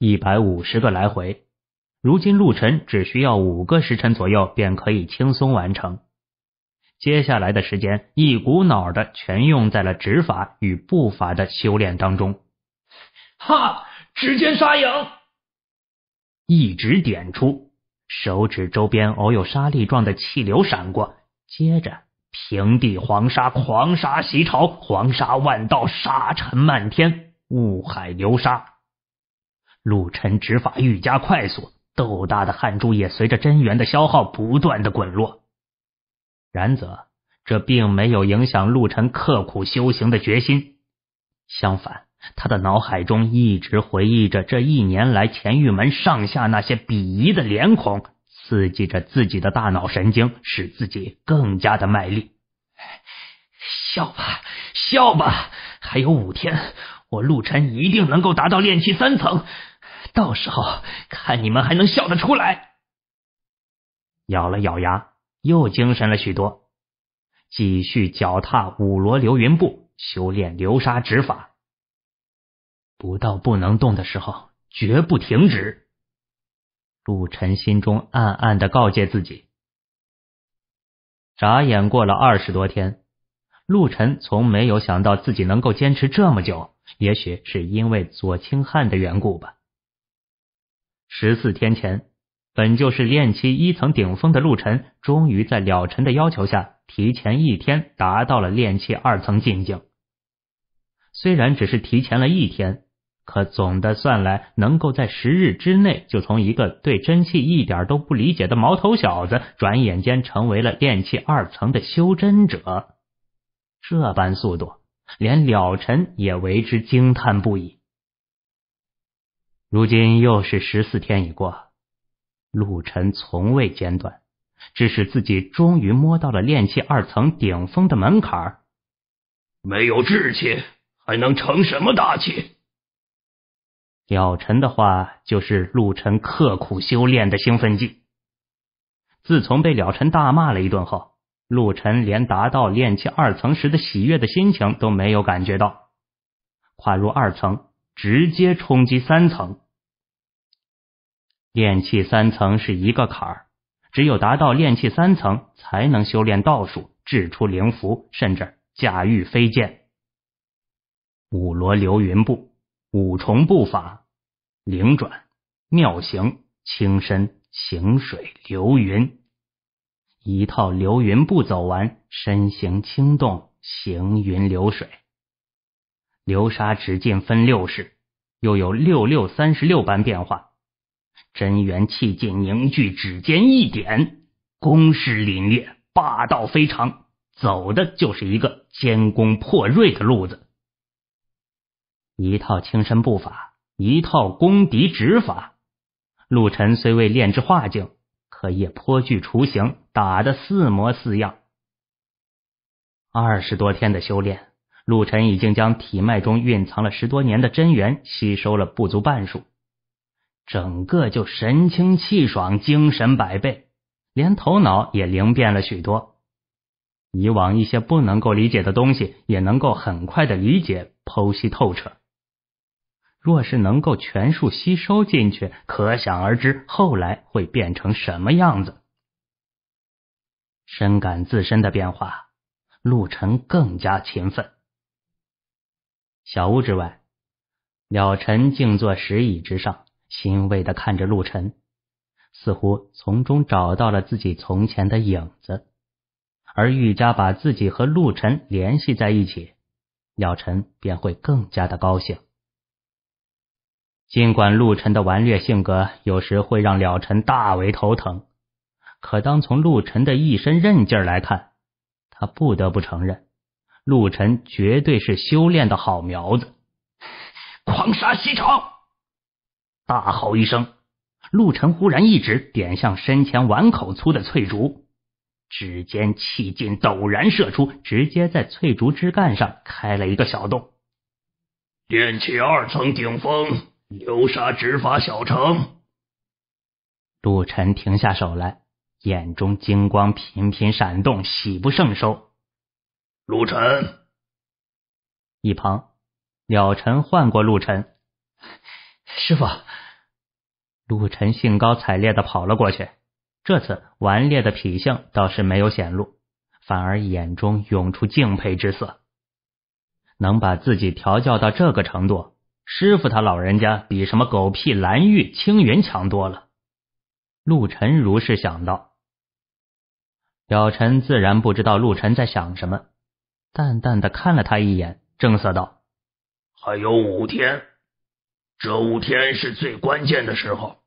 一百五十个来回，如今陆晨只需要五个时辰左右便可以轻松完成。接下来的时间，一股脑的全用在了指法与步法的修炼当中。哈！指尖沙影，一指点出，手指周边偶有沙粒状的气流闪过，接着平地黄沙狂沙袭潮，黄沙万道，沙尘漫天，雾海流沙。陆晨执法愈加快速，豆大的汗珠也随着真元的消耗不断的滚落。然则，这并没有影响陆晨刻苦修行的决心。相反，他的脑海中一直回忆着这一年来乾玉门上下那些鄙夷的脸孔，刺激着自己的大脑神经，使自己更加的卖力。笑吧，笑吧！还有五天，我陆晨一定能够达到炼气三层！到时候看你们还能笑得出来！咬了咬牙，又精神了许多，继续脚踏五罗流云步修炼流沙指法。不到不能动的时候，绝不停止。陆晨心中暗暗的告诫自己。眨眼过了二十多天，陆晨从没有想到自己能够坚持这么久，也许是因为左清汉的缘故吧。十四天前，本就是炼气一层顶峰的陆晨，终于在了尘的要求下，提前一天达到了炼气二层境界。虽然只是提前了一天，可总的算来，能够在十日之内，就从一个对真气一点都不理解的毛头小子，转眼间成为了炼气二层的修真者。这般速度，连了尘也为之惊叹不已。如今又是十四天已过，陆晨从未间断，致使自己终于摸到了炼气二层顶峰的门槛儿。没有志气，还能成什么大气？了尘的话就是陆晨刻苦修炼的兴奋剂。自从被了尘大骂了一顿后，陆晨连达到炼气二层时的喜悦的心情都没有感觉到，跨入二层，直接冲击三层。炼气三层是一个坎儿，只有达到炼气三层，才能修炼道术，制出灵符，甚至驾驭飞剑。五罗流云步，五重步法，灵转妙行，轻身行水流云。一套流云步走完，身形轻动，行云流水。流沙直径分六式，又有六六三十六般变化。真元气劲凝聚指尖一点，攻势凛冽，霸道非常，走的就是一个坚攻破锐的路子。一套轻身步法，一套攻敌指法。陆晨虽未炼制化境，可也颇具雏形，打的似模似样。二十多天的修炼，陆晨已经将体脉中蕴藏了十多年的真元吸收了不足半数。整个就神清气爽，精神百倍，连头脑也灵便了许多。以往一些不能够理解的东西，也能够很快的理解、剖析透彻。若是能够全数吸收进去，可想而知，后来会变成什么样子。深感自身的变化，陆晨更加勤奋。小屋之外，了尘静坐石椅之上。欣慰的看着陆晨，似乎从中找到了自己从前的影子，而玉加把自己和陆晨联系在一起，了尘便会更加的高兴。尽管陆晨的顽劣性格有时会让了尘大为头疼，可当从陆晨的一身韧劲来看，他不得不承认，陆晨绝对是修炼的好苗子。狂杀西城！大吼一声，陆晨忽然一指点向身前碗口粗的翠竹，指尖气劲陡然射出，直接在翠竹枝干上开了一个小洞。炼气二层顶峰，流沙执法小城。陆晨停下手来，眼中金光频频闪动，喜不胜收。陆晨，一旁了尘唤过陆晨。师傅，陆晨兴高采烈的跑了过去，这次顽劣的脾性倒是没有显露，反而眼中涌出敬佩之色。能把自己调教到这个程度，师傅他老人家比什么狗屁蓝玉青云强多了，陆晨如是想到。小陈自然不知道陆晨在想什么，淡淡的看了他一眼，正色道：“还有五天。”这五天是最关键的时候。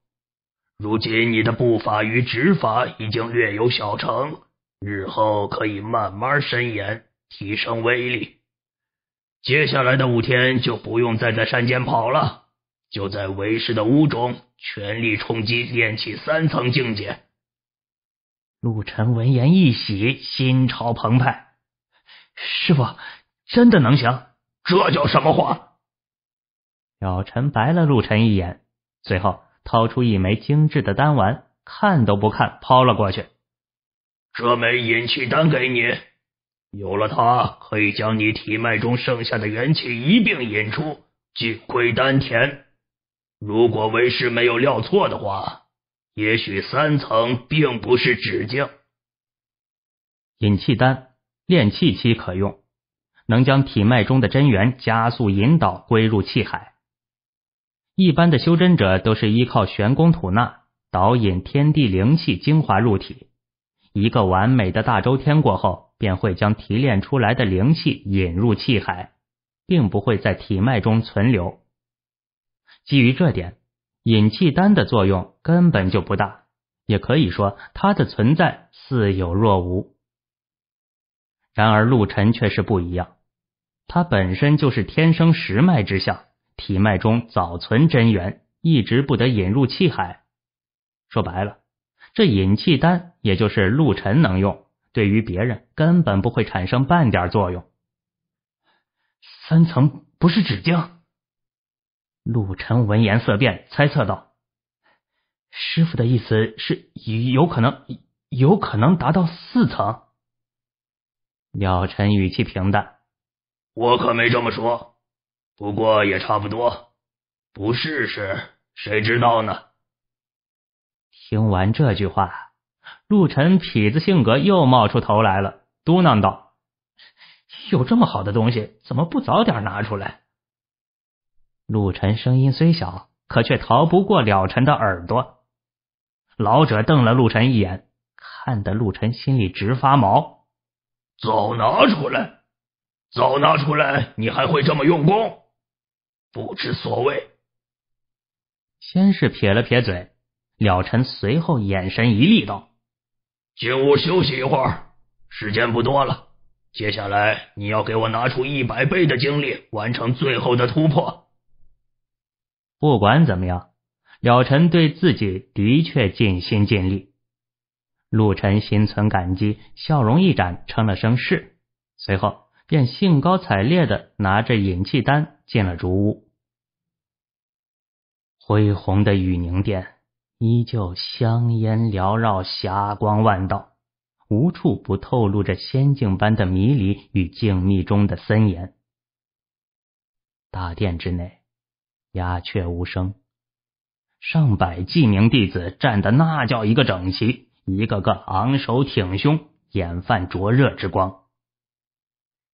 如今你的步法与指法已经略有小成，日后可以慢慢伸延，提升威力。接下来的五天就不用再在山间跑了，就在为师的屋中全力冲击练起三层境界。陆晨闻言一喜，心潮澎湃。师傅，真的能行？这叫什么话？老陈白了陆晨一眼，随后掏出一枚精致的丹丸，看都不看，抛了过去。这枚引气丹给你，有了它，可以将你体脉中剩下的元气一并引出，尽归丹田。如果为师没有料错的话，也许三层并不是止境。引气丹，炼气期可用，能将体脉中的真元加速引导归入气海。一般的修真者都是依靠玄功吐纳，导引天地灵气精华入体。一个完美的大周天过后，便会将提炼出来的灵气引入气海，并不会在体脉中存留。基于这点，引气丹的作用根本就不大，也可以说它的存在似有若无。然而陆晨却是不一样，他本身就是天生十脉之相。体脉中早存真元，一直不得引入气海。说白了，这引气丹也就是陆晨能用，对于别人根本不会产生半点作用。三层不是纸浆。陆晨闻言色变，猜测道：“师傅的意思是有可能有可能达到四层？”鸟晨语气平淡：“我可没这么说。”不过也差不多，不试试谁知道呢？听完这句话，陆晨痞子性格又冒出头来了，嘟囔道：“有这么好的东西，怎么不早点拿出来？”陆晨声音虽小，可却逃不过了尘的耳朵。老者瞪了陆晨一眼，看得陆晨心里直发毛。早拿出来，早拿出来，你还会这么用功？不知所谓。先是撇了撇嘴，了尘随后眼神一厉道：“进屋休息一会儿，时间不多了。接下来你要给我拿出一百倍的精力，完成最后的突破。”不管怎么样，了尘对自己的确尽心尽力。陆晨心存感激，笑容一展，称了声是，随后。便兴高采烈的拿着引气丹进了竹屋。恢宏的雨凝殿依旧香烟缭绕，霞光万道，无处不透露着仙境般的迷离与静谧中的森严。大殿之内，鸦雀无声，上百记名弟子站得那叫一个整齐，一个个昂首挺胸，眼泛灼热之光。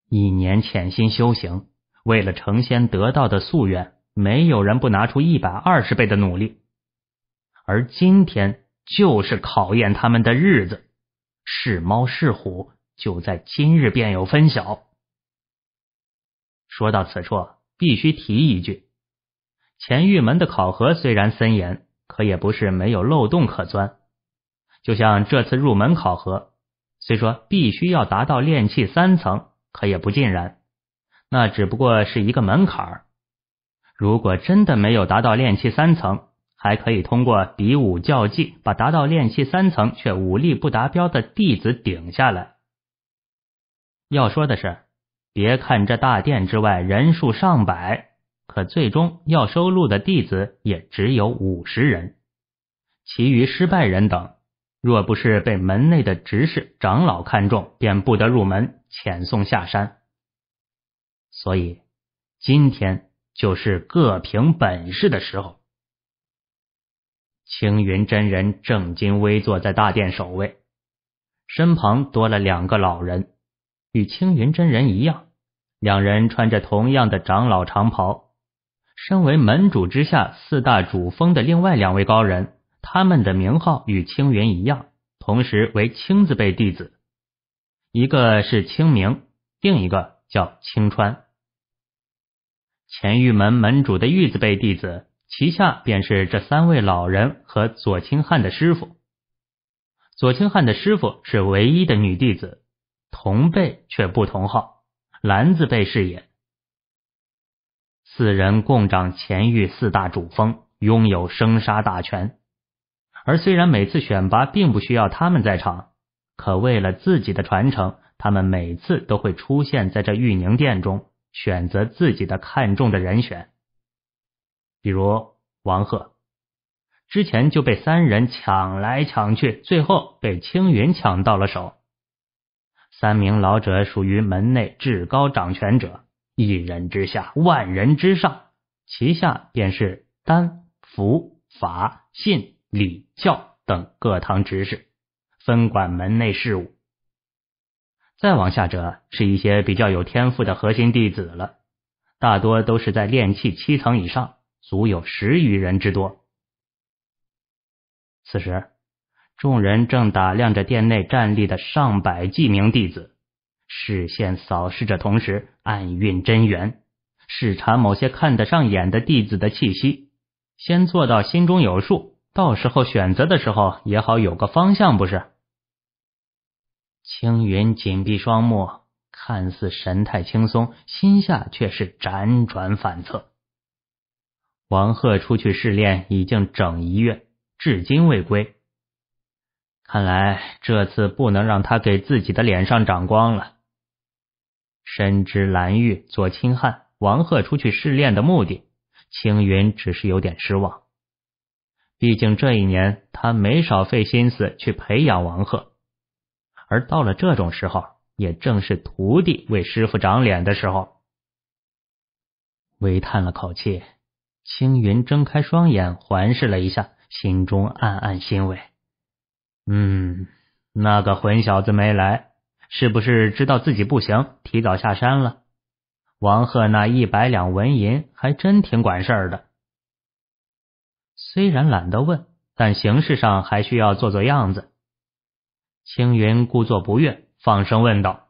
一年潜心修行，为了成仙得道的夙愿，没有人不拿出一百二十倍的努力。而今天就是考验他们的日子，是猫是虎，就在今日便有分晓。说到此处，必须提一句：前玉门的考核虽然森严，可也不是没有漏洞可钻。就像这次入门考核，虽说必须要达到炼气三层。可也不尽然，那只不过是一个门槛儿。如果真的没有达到练气三层，还可以通过比武较技，把达到练气三层却武力不达标的弟子顶下来。要说的是，别看这大殿之外人数上百，可最终要收录的弟子也只有五十人，其余失败人等，若不是被门内的执事长老看中，便不得入门。遣送下山，所以今天就是各凭本事的时候。青云真人正襟危坐，在大殿首位，身旁多了两个老人，与青云真人一样，两人穿着同样的长老长袍。身为门主之下四大主峰的另外两位高人，他们的名号与青云一样，同时为青字辈弟子。一个是清明，另一个叫青川。乾玉门门主的玉字辈弟子，旗下便是这三位老人和左清汉的师傅。左清汉的师傅是唯一的女弟子，同辈却不同号，兰字辈是也。四人共掌前玉四大主峰，拥有生杀大权。而虽然每次选拔并不需要他们在场。可为了自己的传承，他们每次都会出现在这玉宁殿中，选择自己的看中的人选。比如王贺，之前就被三人抢来抢去，最后被青云抢到了手。三名老者属于门内至高掌权者，一人之下，万人之上，其下便是丹、符、法、信、礼、教等各堂执事。分管门内事务。再往下者是一些比较有天赋的核心弟子了，大多都是在炼气七层以上，足有十余人之多。此时，众人正打量着殿内站立的上百记名弟子，视线扫视着，同时暗运真元，视察某些看得上眼的弟子的气息，先做到心中有数，到时候选择的时候也好有个方向，不是？青云紧闭双目，看似神态轻松，心下却是辗转反侧。王贺出去试炼已经整一月，至今未归。看来这次不能让他给自己的脸上长光了。深知蓝玉、做亲汉、王贺出去试炼的目的，青云只是有点失望。毕竟这一年他没少费心思去培养王贺。而到了这种时候，也正是徒弟为师傅长脸的时候。微叹了口气，青云睁开双眼，环视了一下，心中暗暗欣慰。嗯，那个混小子没来，是不是知道自己不行，提早下山了？王贺那一百两纹银还真挺管事儿的。虽然懒得问，但形式上还需要做做样子。青云故作不悦，放声问道：“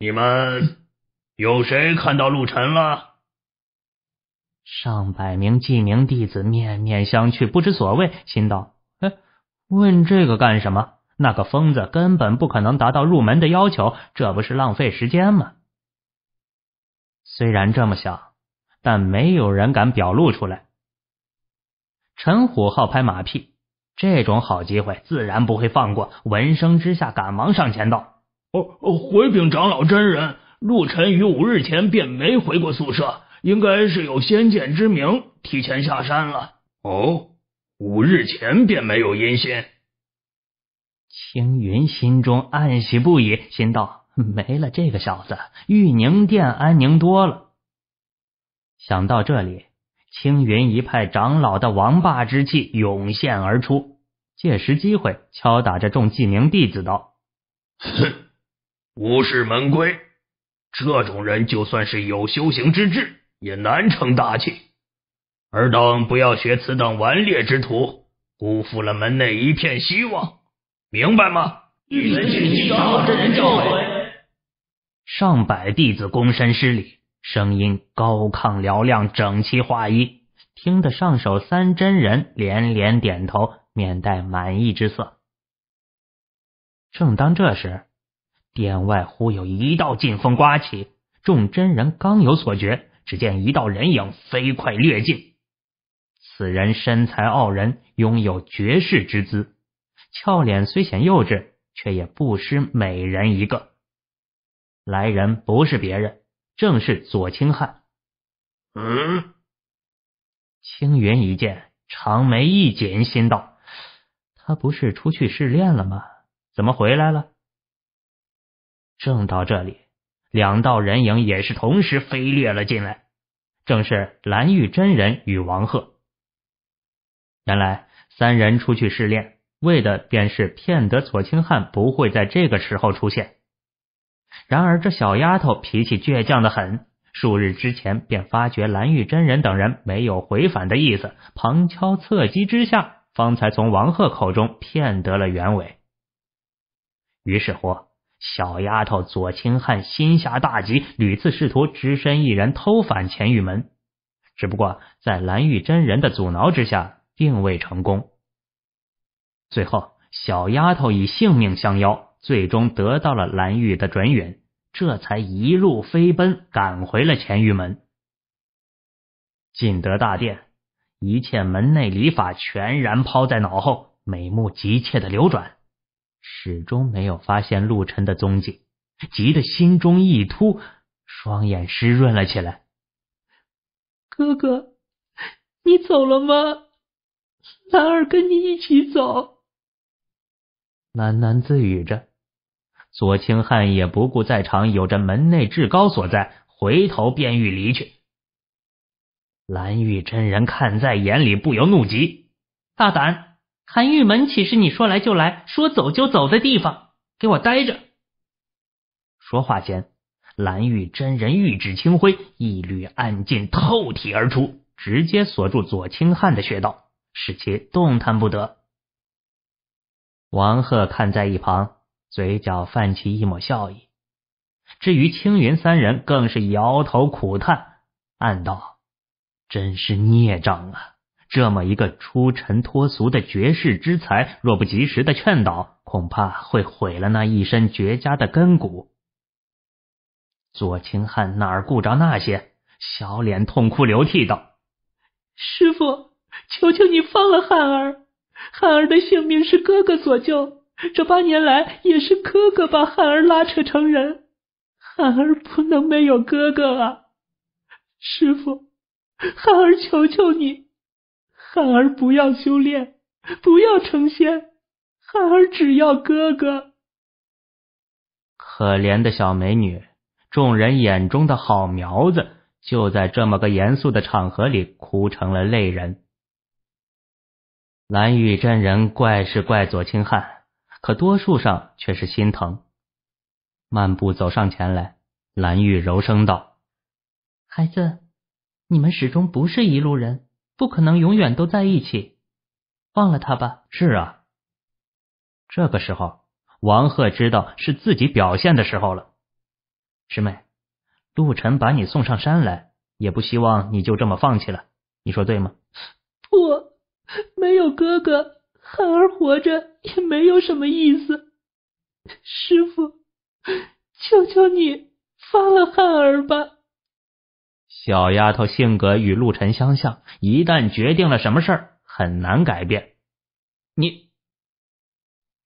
你们有谁看到陆晨了？”上百名记名弟子面面相觑，不知所谓，心道：“哎，问这个干什么？那个疯子根本不可能达到入门的要求，这不是浪费时间吗？”虽然这么想，但没有人敢表露出来。陈虎好拍马屁。这种好机会自然不会放过。闻声之下，赶忙上前道：“哦，回禀长老真人，陆晨于五日前便没回过宿舍，应该是有先见之明，提前下山了。”哦，五日前便没有音信。青云心中暗喜不已，心道：“没了这个小子，玉宁殿安宁多了。”想到这里。青云一派长老的王霸之气涌现而出，借时机会敲打着众记名弟子道：“哼，无视门规，这种人就算是有修行之志，也难成大器。尔等不要学此等顽劣之徒，辜负了门内一片希望，明白吗？”玉门郡长老的人教诲，上百弟子躬身施礼。声音高亢嘹亮，整齐划一，听得上首三真人连连点头，面带满意之色。正当这时，殿外忽有一道劲风刮起，众真人刚有所觉，只见一道人影飞快掠进。此人身材傲人，拥有绝世之姿，俏脸虽显幼稚，却也不失美人一个。来人不是别人。正是左青汉。嗯，青云一见，长眉一紧，心道：他不是出去试炼了吗？怎么回来了？正到这里，两道人影也是同时飞掠了进来，正是蓝玉真人与王鹤。原来三人出去试炼，为的便是骗得左青汉不会在这个时候出现。然而，这小丫头脾气倔强的很，数日之前便发觉蓝玉真人等人没有回返的意思，旁敲侧击之下，方才从王贺口中骗得了原委。于是乎，小丫头左青汉心下大急，屡次试图只身一人偷返乾玉门，只不过在蓝玉真人的阻挠之下，并未成功。最后，小丫头以性命相邀。最终得到了蓝玉的准允，这才一路飞奔赶回了乾玉门。进德大殿，一切门内礼法全然抛在脑后，美目急切的流转，始终没有发现陆晨的踪迹，急得心中一突，双眼湿润了起来。哥哥，你走了吗？兰儿跟你一起走。喃喃自语着，左青汉也不顾在场有着门内至高所在，回头便欲离去。蓝玉真人看在眼里，不由怒极：“大胆！寒玉门岂是你说来就来、说走就走的地方？给我待着！”说话间，蓝玉真人玉指青灰，一缕暗劲透体而出，直接锁住左青汉的穴道，使其动弹不得。王贺看在一旁，嘴角泛起一抹笑意。至于青云三人，更是摇头苦叹，暗道：“真是孽障啊！这么一个出尘脱俗的绝世之才，若不及时的劝导，恐怕会毁了那一身绝佳的根骨。”左清汉哪儿顾着那些，小脸痛哭流涕道：“师傅，求求你放了汉儿！”汉儿的性命是哥哥所救，这八年来也是哥哥把汉儿拉扯成人，汉儿不能没有哥哥啊！师傅，汉儿求求你，汉儿不要修炼，不要成仙，汉儿只要哥哥。可怜的小美女，众人眼中的好苗子，就在这么个严肃的场合里哭成了泪人。蓝玉真人怪是怪左青汉，可多数上却是心疼。漫步走上前来，蓝玉柔声道：“孩子，你们始终不是一路人，不可能永远都在一起。忘了他吧。”是啊，这个时候，王贺知道是自己表现的时候了。师妹，陆晨把你送上山来，也不希望你就这么放弃了，你说对吗？不。没有哥哥，汉儿活着也没有什么意思。师傅，求求你放了汉儿吧。小丫头性格与陆晨相像，一旦决定了什么事儿，很难改变。你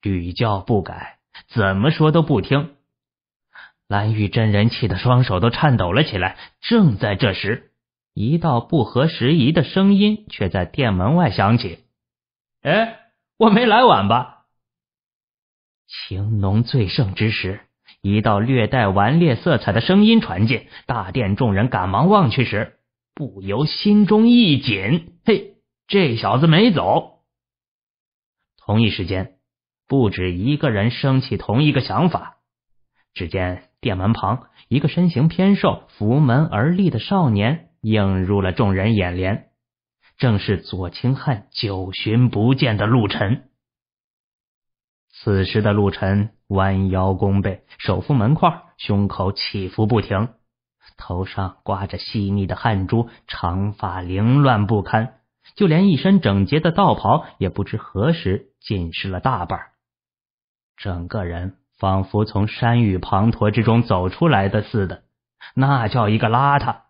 屡教不改，怎么说都不听。蓝玉真人气的双手都颤抖了起来。正在这时。一道不合时宜的声音却在店门外响起：“哎，我没来晚吧？”情浓最盛之时，一道略带顽劣色彩的声音传进大殿，众人赶忙望去时，不由心中一紧：“嘿，这小子没走。”同一时间，不止一个人升起同一个想法。只见店门旁，一个身形偏瘦、扶门而立的少年。映入了众人眼帘，正是左清汉久寻不见的陆晨。此时的陆晨弯腰弓背，手扶门框，胸口起伏不停，头上挂着细腻的汗珠，长发凌乱不堪，就连一身整洁的道袍也不知何时浸湿了大半，整个人仿佛从山雨滂沱之中走出来的似的，那叫一个邋遢。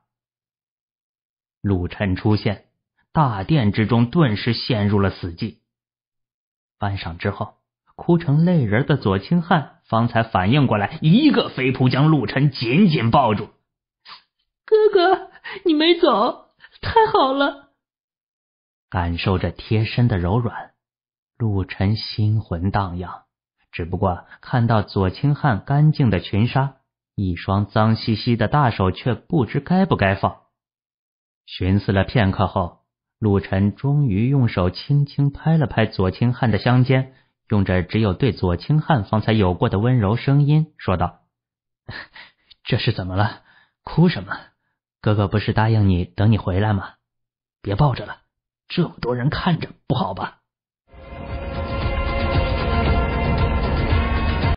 陆晨出现，大殿之中顿时陷入了死寂。半晌之后，哭成泪人的左清汉方才反应过来，一个飞扑将陆晨紧紧抱住：“哥哥，你没走，太好了！”感受着贴身的柔软，陆晨心魂荡漾。只不过看到左清汉干净的裙纱，一双脏兮兮的大手却不知该不该放。寻思了片刻后，陆晨终于用手轻轻拍了拍左清汉的香肩，用着只有对左清汉方才有过的温柔声音说道：“ 这是怎么了？哭什么？哥哥不是答应你等你回来吗？别抱着了，这么多人看着不好吧？”